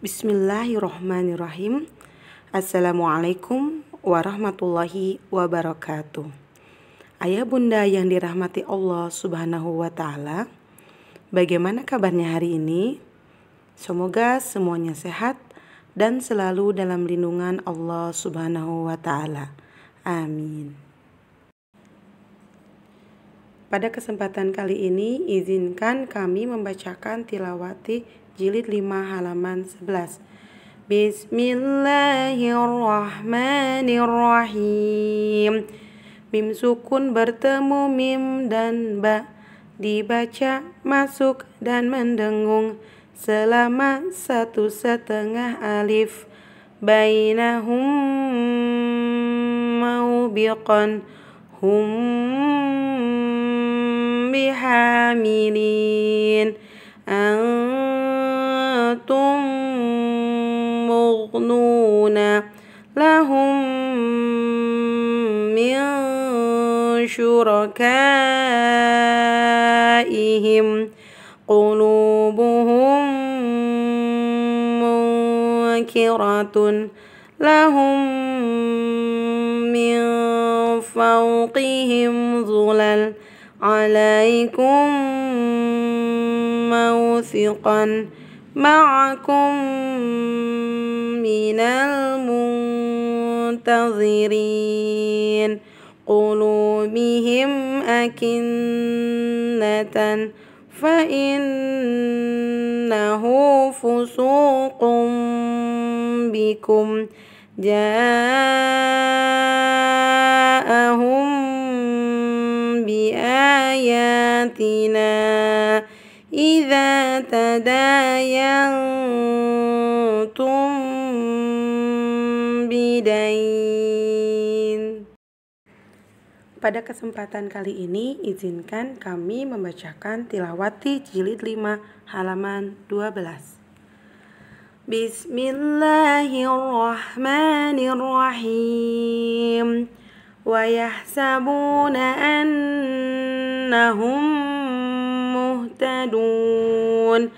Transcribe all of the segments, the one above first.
Bismillahirrahmanirrahim. Assalamualaikum warahmatullahi wabarakatuh. Ayah bunda yang dirahmati Allah Subhanahu wa taala, bagaimana kabarnya hari ini? Semoga semuanya sehat dan selalu dalam lindungan Allah Subhanahu wa taala. Amin. Pada kesempatan kali ini, izinkan kami membacakan tilawati jilid 5 halaman 11. Bismillahirrahmanirrahim. Mim sukun bertemu mim dan ba dibaca masuk dan mendengung selama satu setengah alif bainahum maubiqan hum bihamilin an مغنون لهم من شركائهم قلوبهم منكرة لهم من فوقهم ظلل عليكم موثقا معكم من المنتظرين قلوبهم أكنة فإنه فسوق بكم جاءهم بآياتنا إذا تداينتم بدين Pada kesempatan kali ini izinkan kami membacakan tilawati jilid 5 halaman 12. Bismillahirrahmanirrahim. Wa yahsabuna annahum تهتدون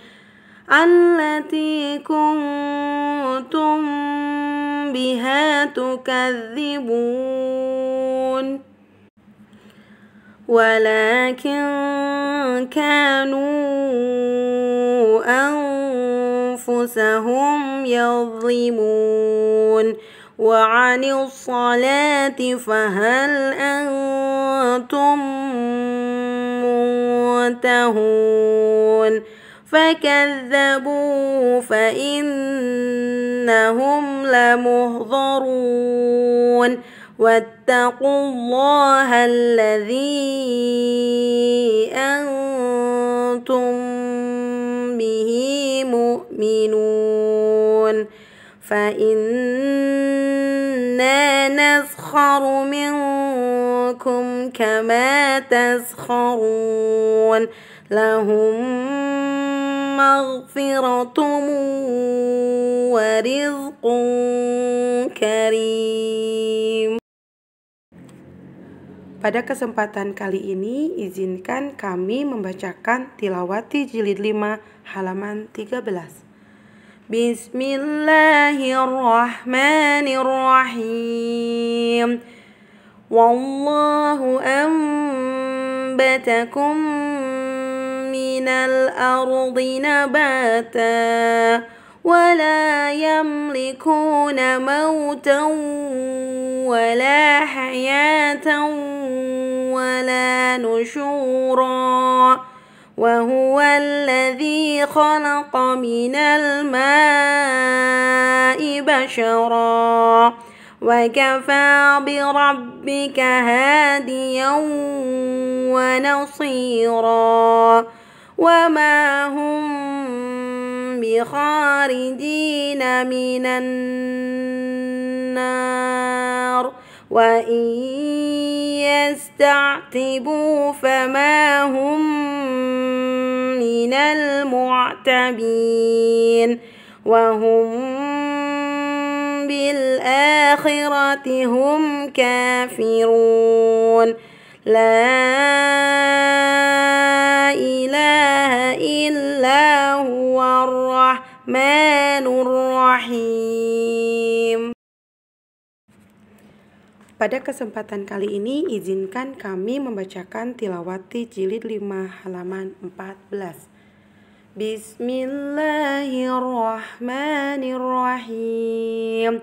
التي كنتم بها تكذبون ولكن كانوا أنفسهم يظلمون وعن الصلاة فهل أنتم منتهون فكذبوه فإنهم لمحضرون واتقوا الله الذي أنتم به مؤمنون فإنا نسخر منكم منكم كما تسخرون لهم مغفرة ورزق كريم Pada kesempatan kali ini, izinkan kami membacakan Tilawati Jilid 5 halaman 13. Bismillahirrahmanirrahim. والله أنبتكم من الأرض نباتا ولا يملكون موتا ولا حياة ولا نشورا وهو الذي خلق من الماء بشرا وكفى بربك هاديا ونصيرا وما هم بخارجين من النار وإن يستعتبوا فما هم من المعتبين وهم بال بالآخرة هم كافرون لا إله إلا هو الرحمن الرحيم Pada kesempatan kali ini izinkan kami membacakan tilawati jilid 5 halaman 14. Bismillahirrahmanirrahim.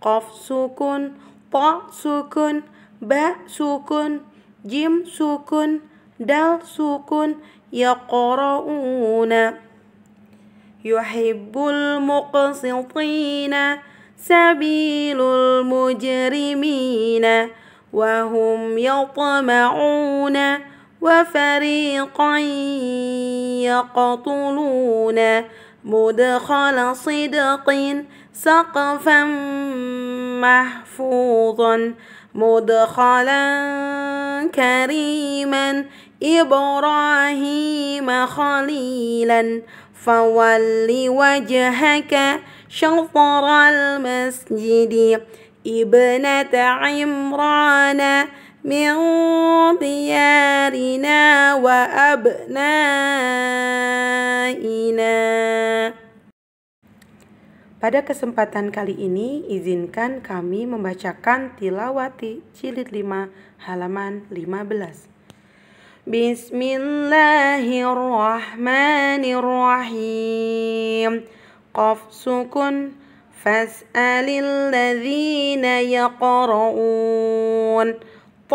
قاف سكون طاء سكون باء سكون جيم سكون دال سكون يقرؤون يحب المقسطين سبيل المجرمين وهم يطمعون وفريقا يقتلون مدخل صدق سقفا محفوظا مدخلا كريما إبراهيم خليلا فول وجهك شطر المسجد ابنة عمران من ديارنا وأبنائنا Pada kesempatan kali ini, izinkan kami membacakan Tilawati Jilid 5 halaman 15. Bismillahirrahmanirrahim. Qaf sukun fas'alil ladzina yaqra'un. ط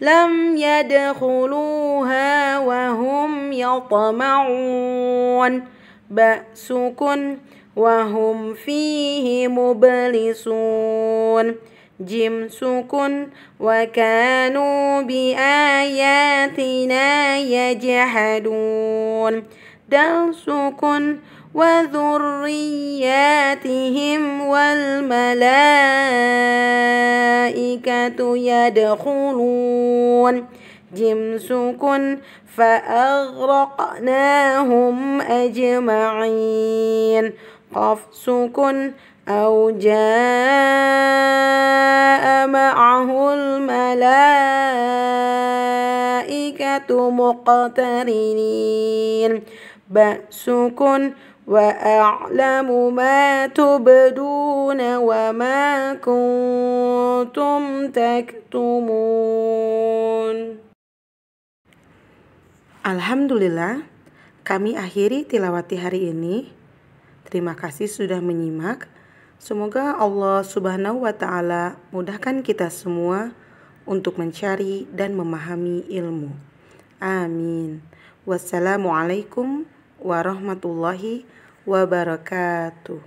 لم يدخلوها وهم يطمعون بأس وهم فيه مبلسون جم سكن وكانوا بآياتنا يجحدون دل سكن وذرياتهم والملائكة الملائكة يدخلون جمسك فأغرقناهم أجمعين قفسك أو جاء معه الملائكة مقترنين بأسكن وأعلم ما تبدون وما كنتم تكتمون Alhamdulillah, kami akhiri tilawati hari ini. Terima kasih sudah menyimak. Semoga Allah Subhanahu wa Ta'ala mudahkan kita semua untuk mencari dan memahami ilmu. Amin. Wassalamualaikum warahmatullahi wabarakatuh wabarakatuh.